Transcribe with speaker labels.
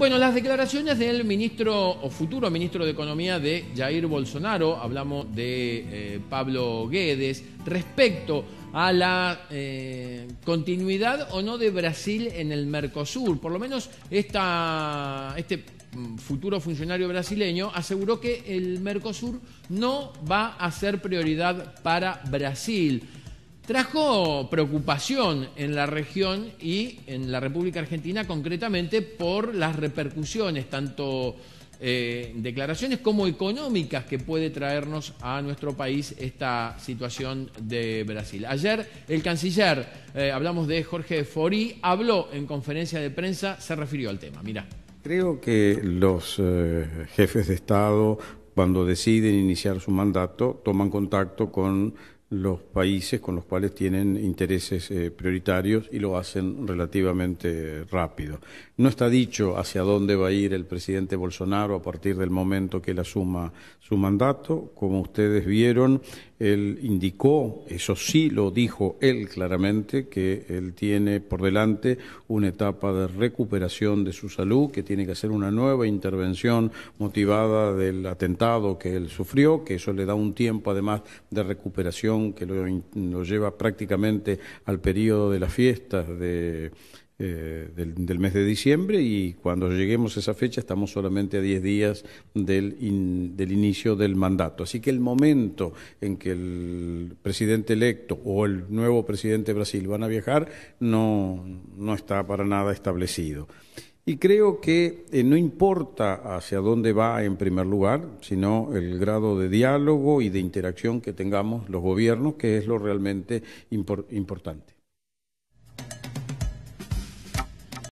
Speaker 1: Bueno, las declaraciones del ministro o futuro ministro de Economía de Jair Bolsonaro, hablamos de eh, Pablo Guedes, respecto a la eh, continuidad o no de Brasil en el Mercosur. Por lo menos este mm, futuro funcionario brasileño aseguró que el Mercosur no va a ser prioridad para Brasil trajo preocupación en la región y en la República Argentina concretamente por las repercusiones, tanto eh, declaraciones como económicas que puede traernos a nuestro país esta situación de Brasil. Ayer el canciller, eh, hablamos de Jorge Forí, habló en conferencia de prensa, se refirió al tema. Mira.
Speaker 2: Creo que los eh, jefes de Estado, cuando deciden iniciar su mandato, toman contacto con los países con los cuales tienen intereses eh, prioritarios y lo hacen relativamente rápido. No está dicho hacia dónde va a ir el presidente Bolsonaro a partir del momento que él asuma su mandato. Como ustedes vieron, él indicó, eso sí lo dijo él claramente, que él tiene por delante una etapa de recuperación de su salud, que tiene que hacer una nueva intervención motivada del atentado que él sufrió, que eso le da un tiempo además de recuperación que lo, lo lleva prácticamente al periodo de las fiestas de eh, del, mes de diciembre y cuando lleguemos a esa fecha estamos solamente a 10 días del, del inicio del mandato. Así que el momento en que el presidente electo o el nuevo presidente de Brasil van a viajar no, está para nada establecido. Y creo que eh, no importa hacia dónde va en primer lugar, sino el grado de diálogo y de interacción que tengamos los gobiernos, que es lo realmente importante.